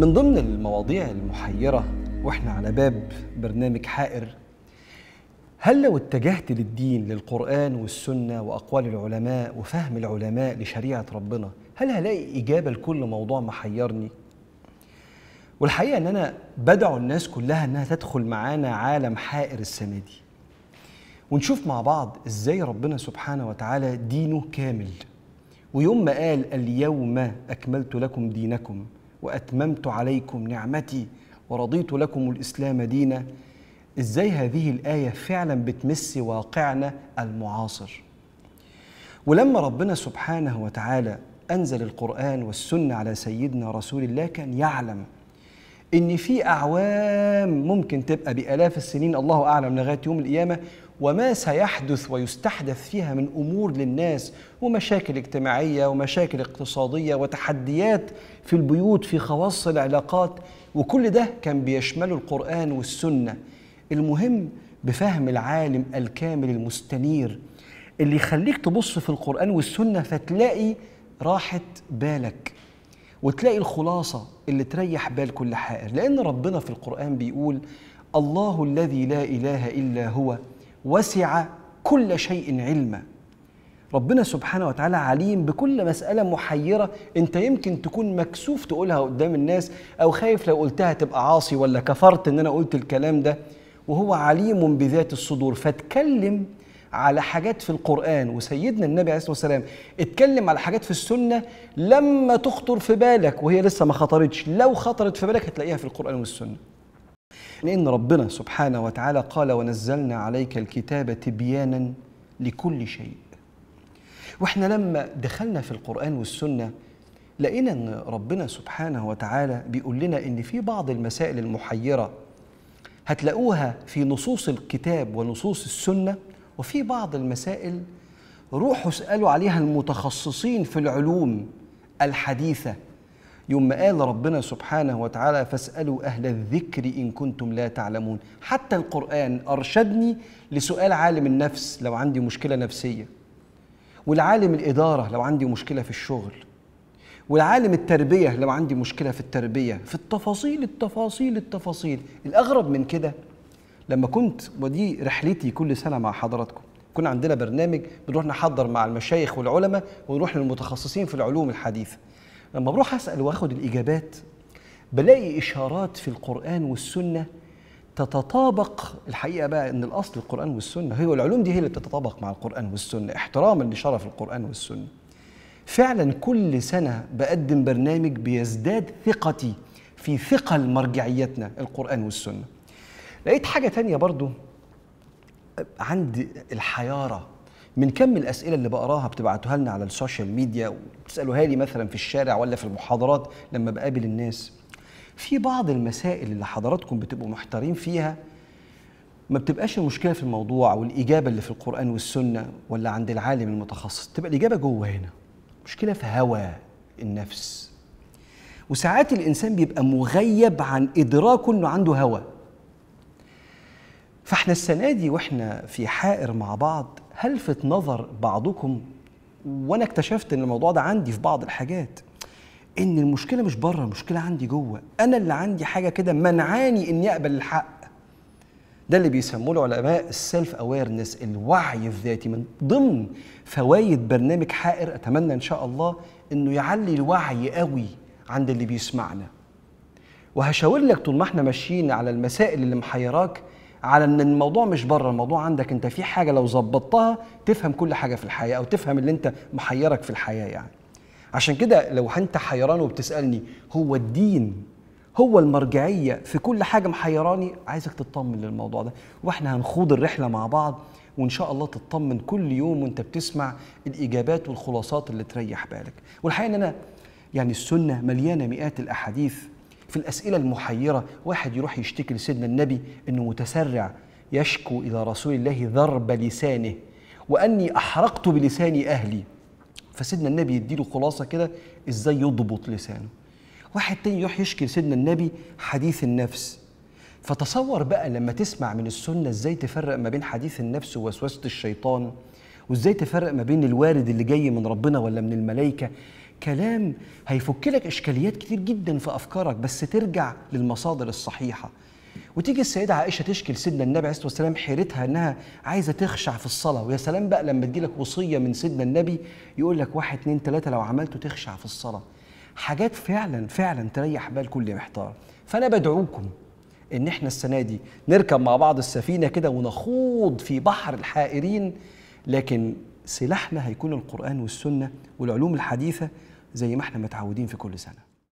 من ضمن المواضيع المحيرة واحنا على باب برنامج حائر هل لو اتجهت للدين للقرآن والسنة وأقوال العلماء وفهم العلماء لشريعة ربنا هل هلاقي إجابة لكل موضوع محيرني؟ والحقيقة إن أنا بدعو الناس كلها إنها تدخل معانا عالم حائر السنة دي ونشوف مع بعض إزاي ربنا سبحانه وتعالى دينه كامل ويوم ما قال اليوم أكملت لكم دينكم وأتممت عليكم نعمتي ورضيت لكم الإسلام دينا إزاي هذه الآية فعلا بتمس واقعنا المعاصر ولما ربنا سبحانه وتعالى أنزل القرآن والسنة على سيدنا رسول الله كان يعلم إن في أعوام ممكن تبقى بآلاف السنين الله أعلم لغاية يوم القيامة وما سيحدث ويستحدث فيها من امور للناس ومشاكل اجتماعيه ومشاكل اقتصاديه وتحديات في البيوت في خواص العلاقات وكل ده كان بيشمله القران والسنه المهم بفهم العالم الكامل المستنير اللي يخليك تبص في القرآن والسنة فتلاقي راحة بالك وتلاقي الخلاصة اللي تريح بال كل حائر لأن ربنا في القرآن بيقول الله الذي لا إله إلا هو وسع كل شيء علما ربنا سبحانه وتعالى عليم بكل مسألة محيرة أنت يمكن تكون مكسوف تقولها قدام الناس أو خايف لو قلتها تبقى عاصي ولا كفرت إن أنا قلت الكلام ده وهو عليم بذات الصدور فاتكلم على حاجات في القرآن وسيدنا النبي عليه الصلاة والسلام اتكلم على حاجات في السنة لما تخطر في بالك وهي لسه ما خطرتش لو خطرت في بالك هتلاقيها في القرآن والسنة لأن ربنا سبحانه وتعالى قال ونزلنا عليك الكتاب تبيانا لكل شيء واحنا لما دخلنا في القرآن والسنة لقينا أن ربنا سبحانه وتعالى بيقول لنا أن في بعض المسائل المحيرة هتلاقوها في نصوص الكتاب ونصوص السنة وفي بعض المسائل روحوا اسألوا عليها المتخصصين في العلوم الحديثة يوم ما قال ربنا سبحانه وتعالى فاسألوا أهل الذكر إن كنتم لا تعلمون حتى القرآن أرشدني لسؤال عالم النفس لو عندي مشكلة نفسية والعالم الإدارة لو عندي مشكلة في الشغل والعالم التربية لو عندي مشكلة في التربية في التفاصيل التفاصيل التفاصيل الأغرب من كده لما كنت ودي رحلتي كل سنة مع حضراتكم كنا عندنا برنامج بنروح نحضر مع المشايخ والعلماء ونروح للمتخصصين في العلوم الحديثة لما بروح اسال واخد الاجابات بلاقي اشارات في القران والسنه تتطابق الحقيقه بقى ان الاصل القران والسنه هي العلوم دي هي اللي بتتطابق مع القران والسنه احتراما لشرف القران والسنه فعلا كل سنه بقدم برنامج بيزداد ثقتي في ثقل مرجعيتنا القران والسنه لقيت حاجه تانية برضو عند الحياره من كم الاسئله اللي بقراها بتبعتوها لنا على السوشيال ميديا وبتسالوها لي مثلا في الشارع ولا في المحاضرات لما بقابل الناس في بعض المسائل اللي حضراتكم بتبقوا محتارين فيها ما بتبقاش المشكله في الموضوع او الاجابه اللي في القران والسنه ولا عند العالم المتخصص تبقى الاجابه جوه هنا مشكله في هوى النفس وساعات الانسان بيبقى مغيب عن ادراكه انه عنده هوى فاحنا السنه دي واحنا في حائر مع بعض هلفت نظر بعضكم وانا اكتشفت ان الموضوع ده عندي في بعض الحاجات ان المشكله مش بره المشكله عندي جوه انا اللي عندي حاجه كده منعاني اني اقبل الحق ده اللي بيسموه العلماء السيلف اويرنس الوعي الذاتي من ضمن فوائد برنامج حائر اتمنى ان شاء الله انه يعلي الوعي قوي عند اللي بيسمعنا وهشاور لك طول ما احنا ماشيين على المسائل اللي محيراك على ان الموضوع مش بره الموضوع عندك انت في حاجه لو ظبطتها تفهم كل حاجه في الحياه او تفهم اللي انت محيرك في الحياه يعني عشان كده لو انت حيران وبتسالني هو الدين هو المرجعيه في كل حاجه محيراني عايزك تطمن للموضوع ده واحنا هنخوض الرحله مع بعض وان شاء الله تطمن كل يوم وانت بتسمع الاجابات والخلاصات اللي تريح بالك والحقيقه ان انا يعني السنه مليانه مئات الاحاديث في الأسئلة المحيرة واحد يروح يشتكي لسيدنا النبي أنه متسرع يشكو إلى رسول الله ضرب لسانه وأني أحرقت بلسان أهلي فسيدنا النبي يديله خلاصة كده إزاي يضبط لسانه واحد تاني يروح يشكي لسيدنا النبي حديث النفس فتصور بقى لما تسمع من السنة ازاي تفرق ما بين حديث النفس ووسوسة الشيطان وازاي تفرق ما بين الوارد اللي جاي من ربنا ولا من الملائكة كلام هيفك لك اشكاليات كتير جدا في افكارك بس ترجع للمصادر الصحيحه وتيجي السيده عائشه تشكي لسيدنا النبي عليه الصلاه والسلام حيرتها انها عايزه تخشع في الصلاه ويا سلام بقى لما تجي لك وصيه من سيدنا النبي يقول لك واحد اثنين ثلاثه لو عملته تخشع في الصلاه حاجات فعلا فعلا تريح بال كل محتار فانا بدعوكم ان احنا السنه دي نركب مع بعض السفينه كده ونخوض في بحر الحائرين لكن سلاحنا هيكون القرآن والسنة والعلوم الحديثة زي ما احنا متعودين في كل سنه